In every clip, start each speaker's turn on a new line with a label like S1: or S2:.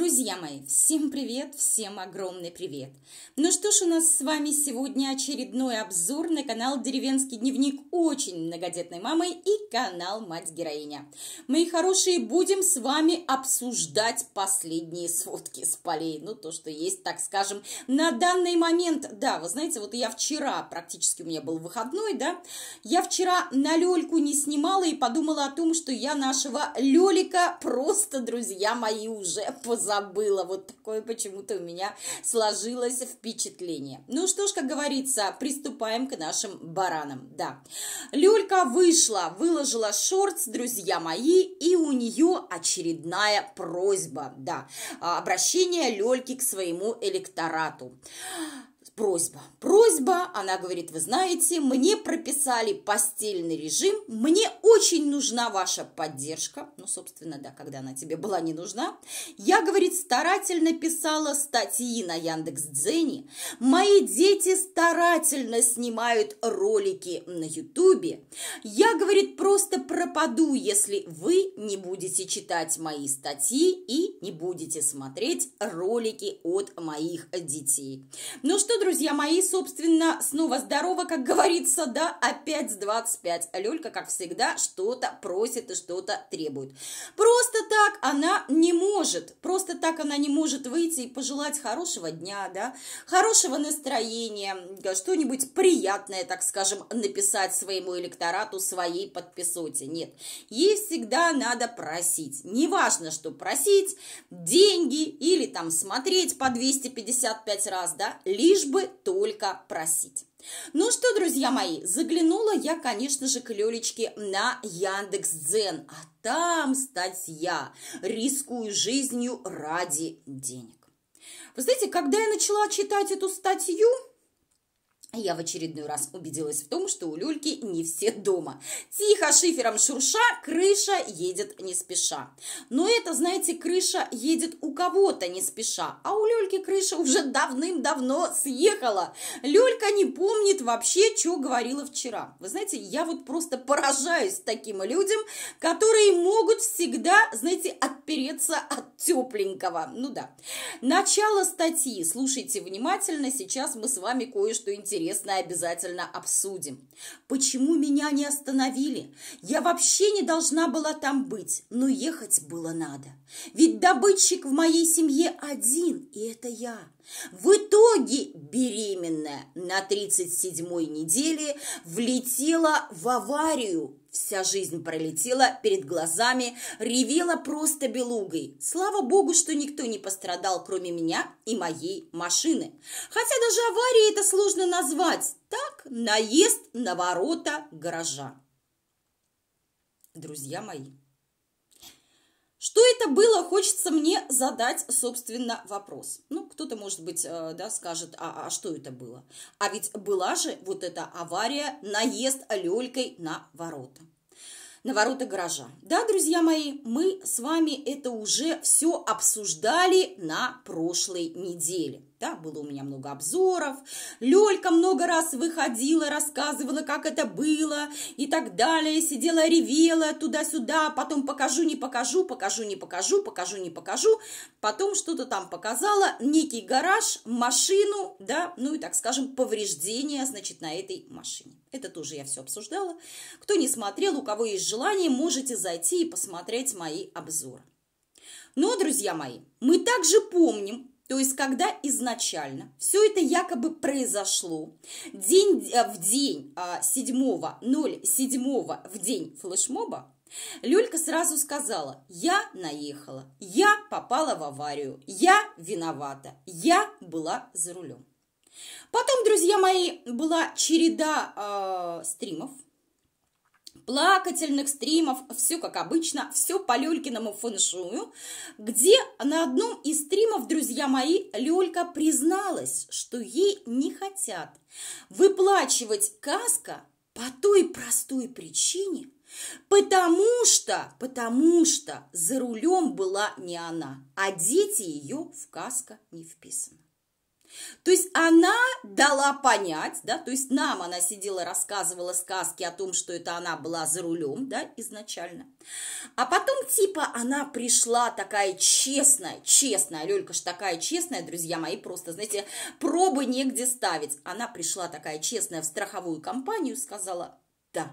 S1: Друзья мои, всем привет, всем огромный привет! Ну что ж, у нас с вами сегодня очередной обзор на канал «Деревенский дневник» очень многодетной мамы и канал «Мать-героиня». Мои хорошие, будем с вами обсуждать последние сводки с полей, ну то, что есть, так скажем, на данный момент. Да, вы знаете, вот я вчера, практически у меня был выходной, да, я вчера на Лёльку не снимала и подумала о том, что я нашего Лёлика просто, друзья мои, уже позабыла забыла. Вот такое почему-то у меня сложилось впечатление. Ну что ж, как говорится, приступаем к нашим баранам. Да. Люлька вышла, выложила шортс, друзья мои, и у нее очередная просьба. Да. Обращение Лёльки к своему электорату просьба. Просьба, она говорит, вы знаете, мне прописали постельный режим, мне очень нужна ваша поддержка. Ну, собственно, да, когда она тебе была не нужна. Я, говорит, старательно писала статьи на Яндекс Яндекс.Дзене. Мои дети старательно снимают ролики на Ютубе. Я, говорит, просто пропаду, если вы не будете читать мои статьи и не будете смотреть ролики от моих детей. Ну что, друзья, друзья мои, собственно, снова здорово, как говорится, да, опять с 25. Лёлька, как всегда, что-то просит и что-то требует. Просто так она не может, просто так она не может выйти и пожелать хорошего дня, да, хорошего настроения, что-нибудь приятное, так скажем, написать своему электорату, своей подписоте. Нет, ей всегда надо просить. Неважно, что просить, деньги или там смотреть по 255 раз, да, лишь бы только просить. Ну что, друзья мои, заглянула я, конечно же, к Лелечке на Яндекс.Дзен, а там статья «Рискую жизнью ради денег». Вы знаете, когда я начала читать эту статью, я в очередной раз убедилась в том, что у люльки не все дома. Тихо шифером шурша, крыша едет не спеша. Но это, знаете, крыша едет у кого-то не спеша, а у люльки крыша уже давным-давно съехала. Люлька не помнит вообще, что говорила вчера. Вы знаете, я вот просто поражаюсь таким людям, которые могут всегда, знаете, отпереться от тепленького. Ну да. Начало статьи. Слушайте внимательно, сейчас мы с вами кое-что интересное интересное обязательно обсудим. Почему меня не остановили? Я вообще не должна была там быть, но ехать было надо. Ведь добытчик в моей семье один, и это я. В итоге беременная на 37-й неделе влетела в аварию. Вся жизнь пролетела перед глазами, ревела просто белугой. Слава богу, что никто не пострадал, кроме меня и моей машины. Хотя даже аварии это сложно назвать. Так, наезд на ворота гаража. Друзья мои, что это было, хочется мне задать, собственно, вопрос. Ну, кто-то, может быть, э, да, скажет, а, а что это было? А ведь была же вот эта авария, наезд лёлькой на ворота. На ворота гаража. Да, друзья мои, мы с вами это уже все обсуждали на прошлой неделе. Да, было у меня много обзоров. Лёлька много раз выходила, рассказывала, как это было и так далее. Сидела, ревела туда-сюда, потом покажу, не покажу, покажу, не покажу, покажу, не покажу. Потом что-то там показала, некий гараж, машину, да, ну и, так скажем, повреждения, значит, на этой машине. Это тоже я все обсуждала. Кто не смотрел, у кого есть желание, можете зайти и посмотреть мои обзоры. Но, ну, друзья мои, мы также помним, то есть, когда изначально все это якобы произошло, день э, в день 7.07 а, в день флешмоба, Люлька сразу сказала, я наехала, я попала в аварию, я виновата, я была за рулем. Потом, друзья мои, была череда э, стримов – плакательных стримов, все как обычно, все по Люлькиному фэншую, где на одном из стримов, друзья мои, Люлька призналась, что ей не хотят выплачивать каска по той простой причине, Потому что, потому что за рулем была не она, а дети ее в каска не вписаны. То есть она дала понять, да, то есть нам она сидела, рассказывала сказки о том, что это она была за рулем, да, изначально. А потом типа она пришла такая честная, честная, Лёлька ж такая честная, друзья мои, просто, знаете, пробы негде ставить. Она пришла такая честная в страховую компанию, сказала, да,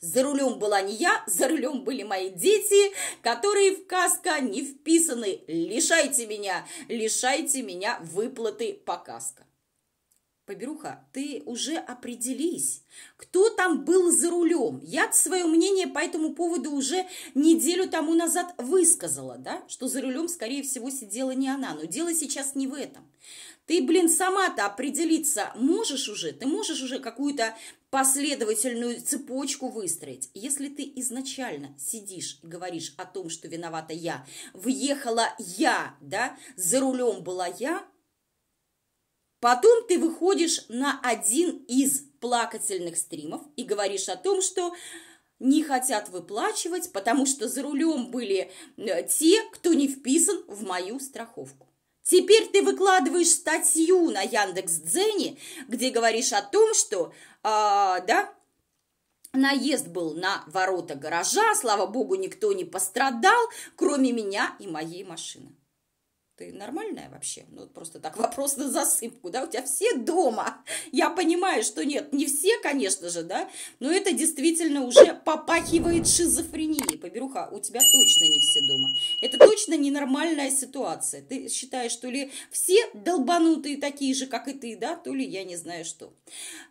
S1: за рулем была не я, за рулем были мои дети, которые в каско не вписаны. Лишайте меня, лишайте меня выплаты по каско. Поберуха, ты уже определись, кто там был за рулем. Я свое мнение по этому поводу уже неделю тому назад высказала, да, что за рулем, скорее всего, сидела не она. Но дело сейчас не в этом. Ты, блин, сама-то определиться можешь уже, ты можешь уже какую-то последовательную цепочку выстроить. Если ты изначально сидишь и говоришь о том, что виновата я, въехала я, да, за рулем была я, потом ты выходишь на один из плакательных стримов и говоришь о том, что не хотят выплачивать, потому что за рулем были э, те, кто не вписан в мою страховку. Теперь ты выкладываешь статью на Яндекс.Дзене, где говоришь о том, что, э, да, Наезд был на ворота гаража, слава богу, никто не пострадал, кроме меня и моей машины ты нормальная вообще? Ну, вот просто так вопрос на засыпку, да, у тебя все дома. Я понимаю, что нет, не все, конечно же, да, но это действительно уже попахивает шизофренией. Поберуха, у тебя точно не все дома. Это точно ненормальная ситуация. Ты считаешь, что ли все долбанутые такие же, как и ты, да, то ли я не знаю что.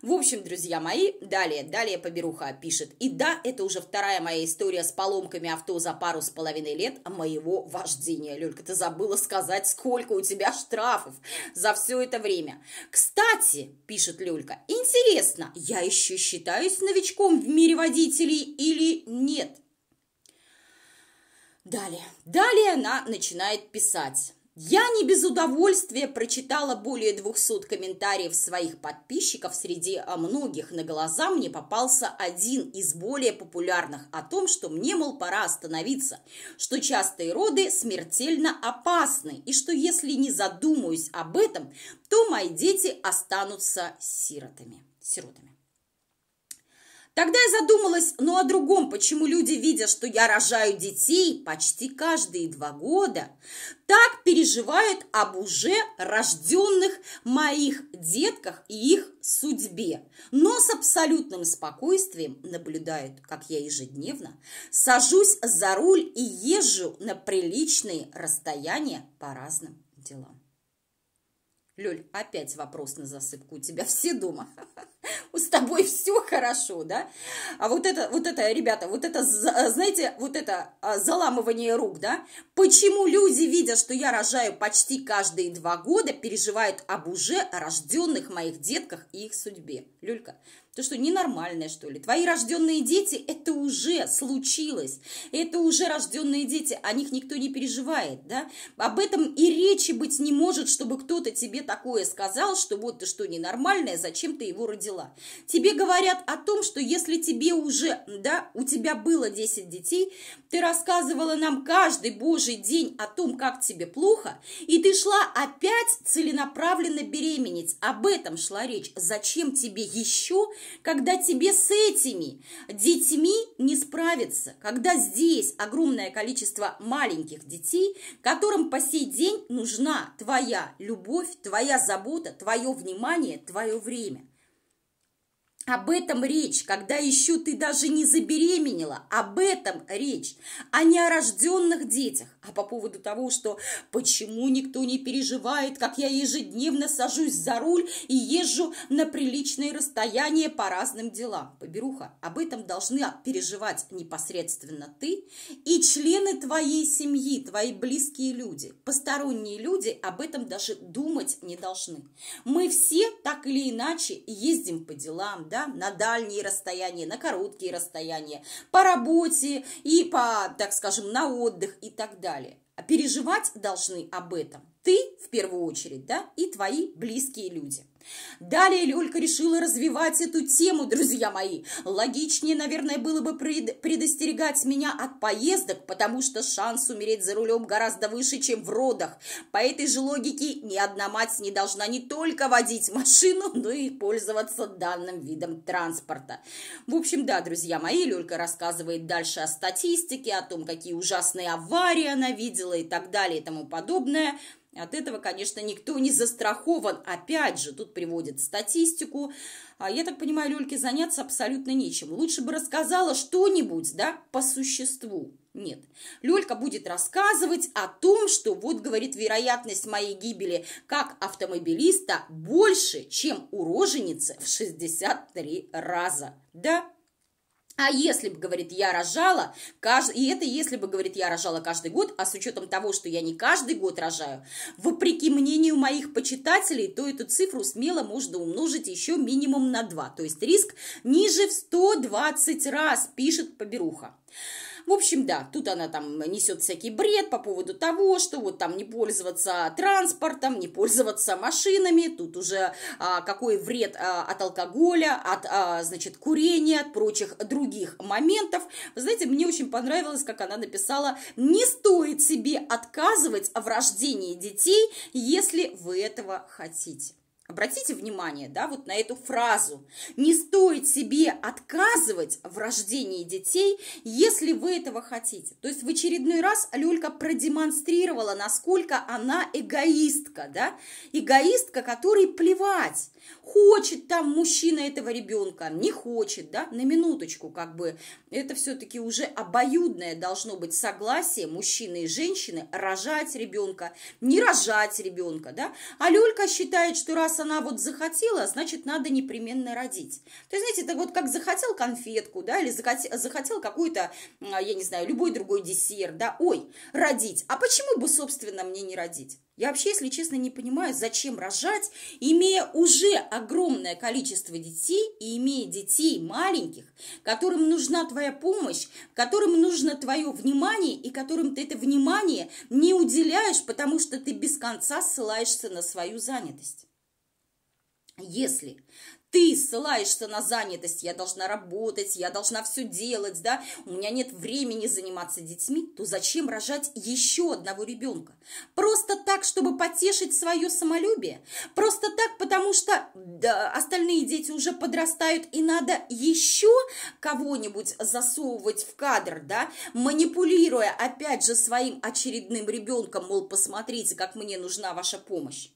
S1: В общем, друзья мои, далее, далее Поберуха пишет. И да, это уже вторая моя история с поломками авто за пару с половиной лет моего вождения. Лёлька, ты забыла сказать, знать, сколько у тебя штрафов за все это время. Кстати, пишет Люлька, интересно, я еще считаюсь новичком в мире водителей или нет? Далее. Далее она начинает писать. Я не без удовольствия прочитала более 200 комментариев своих подписчиков. Среди а, многих на глаза мне попался один из более популярных о том, что мне, мол, пора остановиться, что частые роды смертельно опасны, и что если не задумаюсь об этом, то мои дети останутся сиротами. сиротами. Тогда я задумалась, ну о другом, почему люди, видя, что я рожаю детей почти каждые два года, так переживают об уже рожденных моих детках и их судьбе, но с абсолютным спокойствием наблюдают, как я ежедневно сажусь за руль и езжу на приличные расстояния по разным делам. Лёль, опять вопрос на засыпку у тебя все дома с тобой все хорошо, да? А вот это, вот это, ребята, вот это, знаете, вот это а, заламывание рук, да? Почему люди, видя, что я рожаю почти каждые два года, переживают об уже рожденных моих детках и их судьбе? Люлька, ты что, ненормальная, что ли? Твои рожденные дети, это уже случилось. Это уже рожденные дети, о них никто не переживает, да? Об этом и речи быть не может, чтобы кто-то тебе такое сказал, что вот ты что, ненормальная, зачем ты его родила? Тебе говорят о том, что если тебе уже, да, у тебя было 10 детей, ты рассказывала нам каждый божий день о том, как тебе плохо, и ты шла опять целенаправленно беременеть. Об этом шла речь. Зачем тебе еще когда тебе с этими детьми не справиться, когда здесь огромное количество маленьких детей, которым по сей день нужна твоя любовь, твоя забота, твое внимание, твое время. Об этом речь, когда еще ты даже не забеременела, об этом речь, а не о рожденных детях, а по поводу того, что почему никто не переживает, как я ежедневно сажусь за руль и езжу на приличные расстояния по разным делам. Поберуха, об этом должны переживать непосредственно ты и члены твоей семьи, твои близкие люди. Посторонние люди об этом даже думать не должны. Мы все так или иначе ездим по делам, да, да, на дальние расстояния, на короткие расстояния, по работе и по, так скажем, на отдых и так далее. А переживать должны об этом ты в первую очередь, да, и твои близкие люди. Далее Лёлька решила развивать эту тему, друзья мои. Логичнее, наверное, было бы предостерегать меня от поездок, потому что шанс умереть за рулем гораздо выше, чем в родах. По этой же логике ни одна мать не должна не только водить машину, но и пользоваться данным видом транспорта. В общем, да, друзья мои, Лёлька рассказывает дальше о статистике, о том, какие ужасные аварии она видела и так далее и тому подобное. От этого, конечно, никто не застрахован. Опять же, тут приводит статистику. А, я так понимаю, Люльке заняться абсолютно нечем. Лучше бы рассказала что-нибудь, да, по существу. Нет. Лёлька будет рассказывать о том, что вот, говорит, вероятность моей гибели как автомобилиста больше, чем у роженицы в 63 раза. Да, а если бы, говорит, я рожала, кажд... и это если бы, говорит, я рожала каждый год, а с учетом того, что я не каждый год рожаю, вопреки мнению моих почитателей, то эту цифру смело можно умножить еще минимум на 2. То есть риск ниже в 120 раз, пишет Поберуха. В общем, да, тут она там несет всякий бред по поводу того, что вот там не пользоваться транспортом, не пользоваться машинами, тут уже а, какой вред а, от алкоголя, от, а, значит, курения, от прочих других моментов. Вы знаете, мне очень понравилось, как она написала, не стоит себе отказывать в рождении детей, если вы этого хотите. Обратите внимание, да, вот на эту фразу. Не стоит себе отказывать в рождении детей, если вы этого хотите. То есть в очередной раз Люлька продемонстрировала, насколько она эгоистка, да, эгоистка, которой плевать Хочет там мужчина этого ребенка, не хочет, да, на минуточку как бы. Это все-таки уже обоюдное должно быть согласие мужчины и женщины рожать ребенка, не рожать ребенка, да. А Люлька считает, что раз она вот захотела, значит, надо непременно родить. То есть, знаете, это вот как захотел конфетку, да, или захотел, захотел какую-то, а, я не знаю, любой другой десерт, да, ой, родить. А почему бы, собственно, мне не родить? Я вообще, если честно, не понимаю, зачем рожать, имея уже огромное количество детей и имея детей маленьких, которым нужна твоя помощь, которым нужно твое внимание и которым ты это внимание не уделяешь, потому что ты без конца ссылаешься на свою занятость. Если ты ссылаешься на занятость, я должна работать, я должна все делать, да, у меня нет времени заниматься детьми, то зачем рожать еще одного ребенка? Просто так, чтобы потешить свое самолюбие? Просто так, потому что да, остальные дети уже подрастают, и надо еще кого-нибудь засовывать в кадр, да, манипулируя опять же своим очередным ребенком, мол, посмотрите, как мне нужна ваша помощь.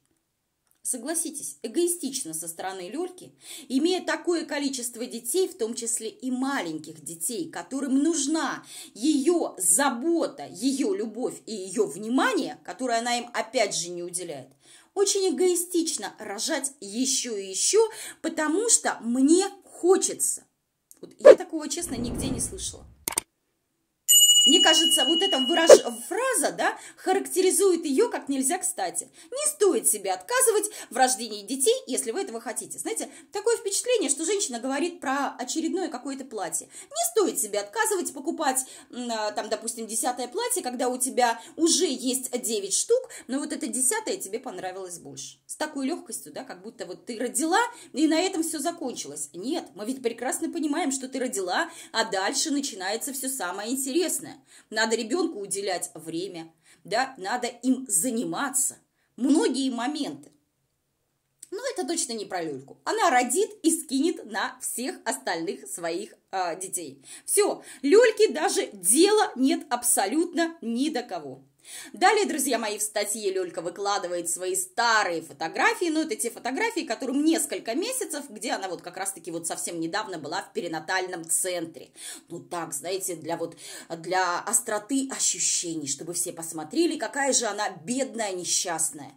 S1: Согласитесь, эгоистично со стороны Лёльки, имея такое количество детей, в том числе и маленьких детей, которым нужна её забота, её любовь и её внимание, которое она им опять же не уделяет, очень эгоистично рожать ещё и ещё, потому что мне хочется. Вот я такого, честно, нигде не слышала. Мне кажется, вот эта выраж... фраза да, характеризует ее как нельзя кстати. Не стоит себе отказывать в рождении детей, если вы этого хотите. Знаете, такое впечатление, что женщина говорит про очередное какое-то платье. Не стоит себе отказывать покупать, а, там, допустим, десятое платье, когда у тебя уже есть 9 штук, но вот это десятое тебе понравилось больше. С такой легкостью, да, как будто вот ты родила, и на этом все закончилось. Нет, мы ведь прекрасно понимаем, что ты родила, а дальше начинается все самое интересное важное. Надо ребенку уделять время, да, надо им заниматься. Многие моменты. Но это точно не про люльку. Она родит и скинет на всех остальных своих э, детей. Все, люльки даже дела нет абсолютно ни до кого. Далее, друзья мои, в статье Лёлька выкладывает свои старые фотографии, но ну, это те фотографии, которым несколько месяцев, где она вот как раз-таки вот совсем недавно была в перинатальном центре. Ну так, знаете, для вот, для остроты ощущений, чтобы все посмотрели, какая же она бедная, несчастная.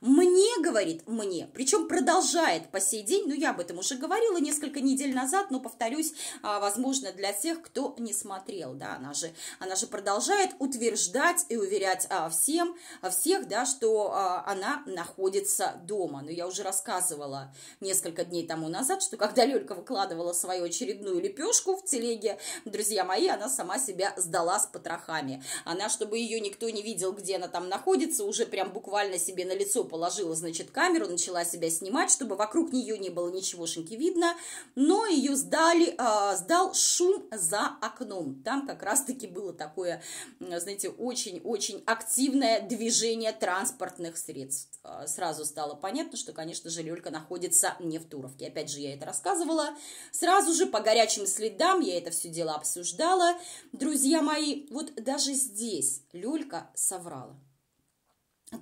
S1: Мне, говорит, мне, причем продолжает по сей день, ну я об этом уже говорила несколько недель назад, но повторюсь, а, возможно, для тех, кто не смотрел, да, она же, она же продолжает утверждать и уверять а, всем, всех, да, что а, она находится дома. Но я уже рассказывала несколько дней тому назад, что когда Лёлька выкладывала свою очередную лепешку в телеге, друзья мои, она сама себя сдала с потрохами. Она, чтобы ее никто не видел, где она там находится, уже прям буквально себе на лицо положила, значит, камеру, начала себя снимать, чтобы вокруг нее не было ничегошеньки видно, но ее сдали, а, сдал шум за окном. Там как раз-таки было такое, знаете, очень-очень активное движение транспортных средств. А, сразу стало понятно, что, конечно же, Лёлька находится не в Туровке. Опять же, я это рассказывала. Сразу же по горячим следам я это все дело обсуждала. Друзья мои, вот даже здесь Лёлька соврала.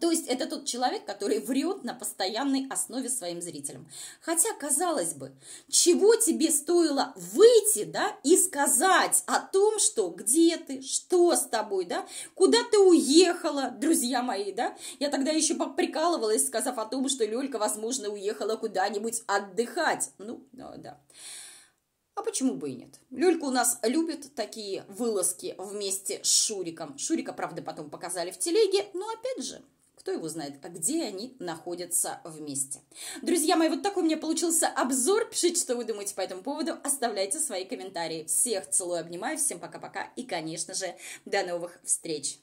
S1: То есть это тот человек, который врет на постоянной основе своим зрителям. Хотя, казалось бы, чего тебе стоило выйти, да, и сказать о том, что где ты, что с тобой, да, куда ты уехала, друзья мои, да. Я тогда еще поприкалывалась, сказав о том, что Лёлька, возможно, уехала куда-нибудь отдыхать. Ну, да. А почему бы и нет? Люлька у нас любит такие вылазки вместе с Шуриком. Шурика, правда, потом показали в телеге, но опять же, кто его знает, а где они находятся вместе. Друзья мои, вот такой у меня получился обзор. Пишите, что вы думаете по этому поводу, оставляйте свои комментарии. Всех целую, обнимаю, всем пока-пока и, конечно же, до новых встреч!